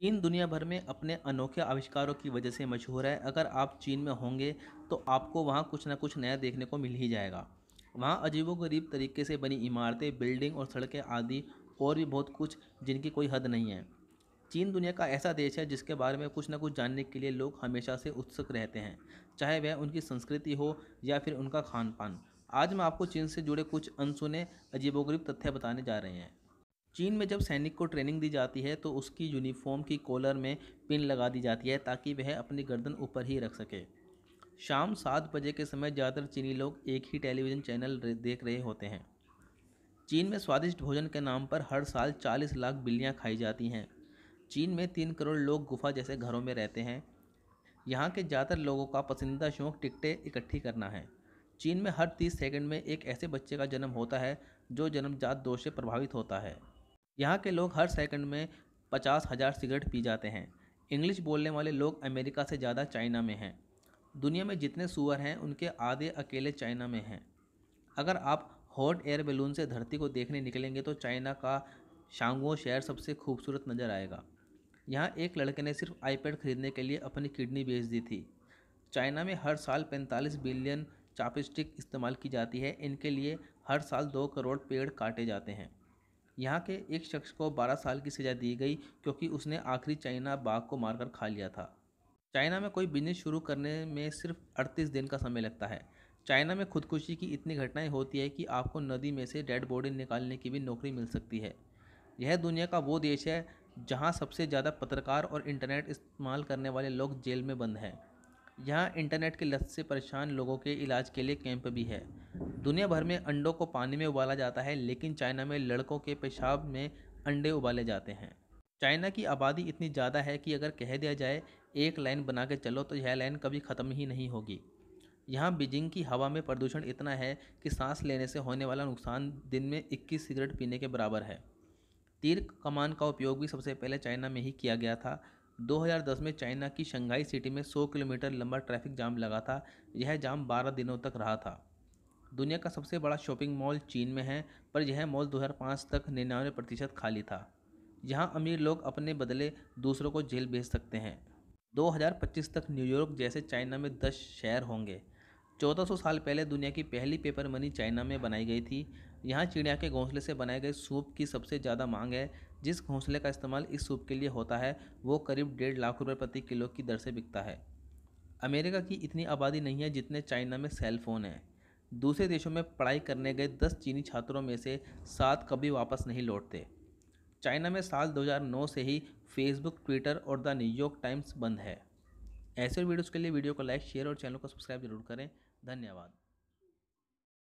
चीन दुनिया भर में अपने अनोखे आविष्कारों की वजह से मशहूर है अगर आप चीन में होंगे तो आपको वहाँ कुछ ना कुछ नया देखने को मिल ही जाएगा वहाँ अजीबोगरीब तरीके से बनी इमारतें बिल्डिंग और सड़कें आदि और भी बहुत कुछ जिनकी कोई हद नहीं है चीन दुनिया का ऐसा देश है जिसके बारे में कुछ ना कुछ जानने के लिए लोग हमेशा से उत्सुक रहते हैं चाहे वह उनकी संस्कृति हो या फिर उनका खान पान आज मैं आपको चीन से जुड़े कुछ अनसुने अजीबोगरीब तथ्य बताने जा रहे हैं चीन में जब सैनिक को ट्रेनिंग दी जाती है तो उसकी यूनिफॉर्म की कॉलर में पिन लगा दी जाती है ताकि वह अपनी गर्दन ऊपर ही रख सके शाम सात बजे के समय ज़्यादातर चीनी लोग एक ही टेलीविज़न चैनल देख रहे होते हैं चीन में स्वादिष्ट भोजन के नाम पर हर साल 40 लाख बिल्लियाँ खाई जाती हैं चीन में तीन करोड़ लोग गुफा जैसे घरों में रहते हैं यहाँ के ज़्यादातर लोगों का पसंदीदा शौक टिकटें इकट्ठी करना है चीन में हर 30 सेकंड में एक ऐसे बच्चे का जन्म होता है जो जन्मजात दोष से प्रभावित होता है यहाँ के लोग हर सेकंड में पचास हज़ार सिगरेट पी जाते हैं इंग्लिश बोलने वाले लोग अमेरिका से ज़्यादा चाइना में हैं दुनिया में जितने सुअर हैं उनके आधे अकेले चाइना में हैं अगर आप हॉट एयर बैलून से धरती को देखने निकलेंगे तो चाइना का शांगो शहर सबसे खूबसूरत नज़र आएगा यहाँ एक लड़के ने सिर्फ आईपैड खरीदने के लिए अपनी किडनी बेच दी थी चाइना में हर साल 45 बिलियन चापस्टिक इस्तेमाल की जाती है इनके लिए हर साल दो करोड़ पेड़ काटे जाते हैं यहाँ के एक शख्स को 12 साल की सज़ा दी गई क्योंकि उसने आखिरी चाइना बाघ को मारकर खा लिया था चाइना में कोई बिजनेस शुरू करने में सिर्फ 38 दिन का समय लगता है चाइना में खुदकुशी की इतनी घटनाएं होती है कि आपको नदी में से डेड बॉडी निकालने की भी नौकरी मिल सकती है यह दुनिया का वो देश है जहाँ सबसे ज़्यादा पत्रकार और इंटरनेट इस्तेमाल करने वाले लोग जेल में बंद हैं यहाँ इंटरनेट की लत से परेशान लोगों के इलाज के लिए कैंप भी है दुनिया भर में अंडों को पानी में उबाला जाता है लेकिन चाइना में लड़कों के पेशाब में अंडे उबाले जाते हैं चाइना की आबादी इतनी ज़्यादा है कि अगर कह दिया जाए एक लाइन बना के चलो तो यह लाइन कभी ख़त्म ही नहीं होगी यहाँ बीजिंग की हवा में प्रदूषण इतना है कि सांस लेने से होने वाला नुकसान दिन में 21 सिगरेट पीने के बराबर है तीर कमान का उपयोग भी सबसे पहले चाइना में ही किया गया था 2010 में चाइना की शंघाई सिटी में 100 किलोमीटर लंबा ट्रैफिक जाम लगा था यह जाम 12 दिनों तक रहा था दुनिया का सबसे बड़ा शॉपिंग मॉल चीन में है पर यह मॉल 2005 तक निन्यानवे प्रतिशत खाली था जहां अमीर लोग अपने बदले दूसरों को जेल भेज सकते हैं 2025 तक न्यूयॉर्क जैसे चाइना में 10 शहर होंगे 1400 साल पहले दुनिया की पहली पेपर मनी चाइना में बनाई गई थी यहाँ चिड़िया के घोंसले से बनाए गए सूप की सबसे ज़्यादा मांग है जिस घोंसले का इस्तेमाल इस सूप के लिए होता है वो करीब डेढ़ लाख रुपये प्रति किलो की दर से बिकता है अमेरिका की इतनी आबादी नहीं है जितने चाइना में सेल फ़ोन हैं दूसरे देशों में पढ़ाई करने गए दस चीनी छात्रों में से सात कभी वापस नहीं लौटते चाइना में साल 2009 से ही फेसबुक ट्विटर और द न्यूयॉर्क टाइम्स बंद है ऐसे वीडियोज़ के लिए वीडियो को लाइक शेयर और चैनल को सब्सक्राइब जरूर करें धन्यवाद